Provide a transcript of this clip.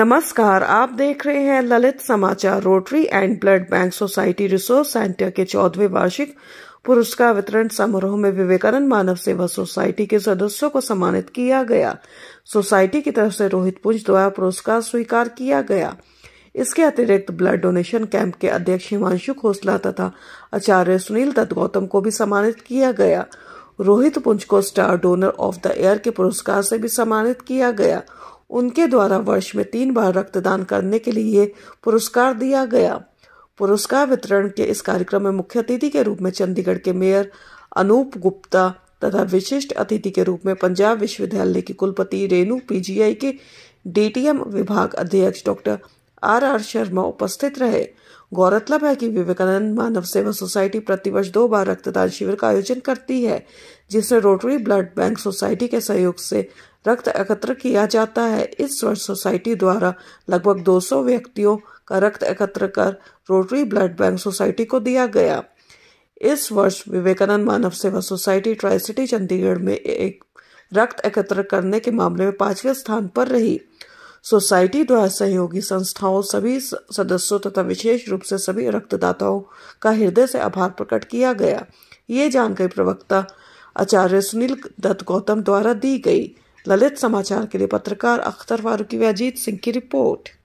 नमस्कार आप देख रहे हैं ललित समाचार rotary and blood bank society resource centre के चौदहवें वार्षिक पुरस्कार वितरण समारोह में विवेकानंद मानव सेवा सोसाइटी के सदस्यों को सम्मानित किया गया सोसाइटी की तरफ से रोहित पुंज द्वारा पुरस्कार स्वीकार किया गया इसके अतिरिक्त ब्लड डोनेशन कैंप के अध्यक्ष हिमांशु खोसला तथा आचार्य सुनील दत्त गौतम को भी सम्मानित किया गया रोहित पुंज को star donor of the year के पुरस्कार से भी सम्मानित किया गया उनके द्वारा वर्ष में तीन बार रक्तदान करने के लिए पुरस्कार दिया गया पुरस्कार वितरण के इस कार्यक्रम में मुख्य अतिथि के रूप में चंडीगढ़ के मेयर अनूप गुप्ता तथा विशिष्ट अतिथि के रूप में पंजाब विश्वविद्यालय की कुलपति रेणु पीजीआई के डीटीएम विभाग अध्यक्ष डॉक्टर आर आर शर्मा उपस्थित रहे गौरतलब है कि विवेकानंद मानव सेवा सोसाइटी प्रतिवर्ष दो बार रक्तदान शिविर का आयोजन करती है जिसमें रोटरी ब्लड बैंक सोसाइटी के सहयोग से रक्त एकत्र किया जाता है इस वर्ष सोसाइटी द्वारा लगभग 200 व्यक्तियों का रक्त एकत्र कर रोटरी ब्लड बैंक सोसाइटी को दिया गया इस वर्ष विवेकानंद मानव सेवा सोसाइटी ट्राई सिटी चंडीगढ़ में एक रक्त एकत्र करने के मामले में पांचवें स्थान पर रही सोसाइटी द्वारा सहयोगी संस्थाओं सभी सदस्यों तथा विशेष रूप से सभी रक्तदाताओं का हृदय से आभार प्रकट किया गया ये जानकारी प्रवक्ता आचार्य सुनील दत्त गौतम द्वारा दी गई ललित समाचार के लिए पत्रकार अख्तर फारूकी व अजीत सिंह की रिपोर्ट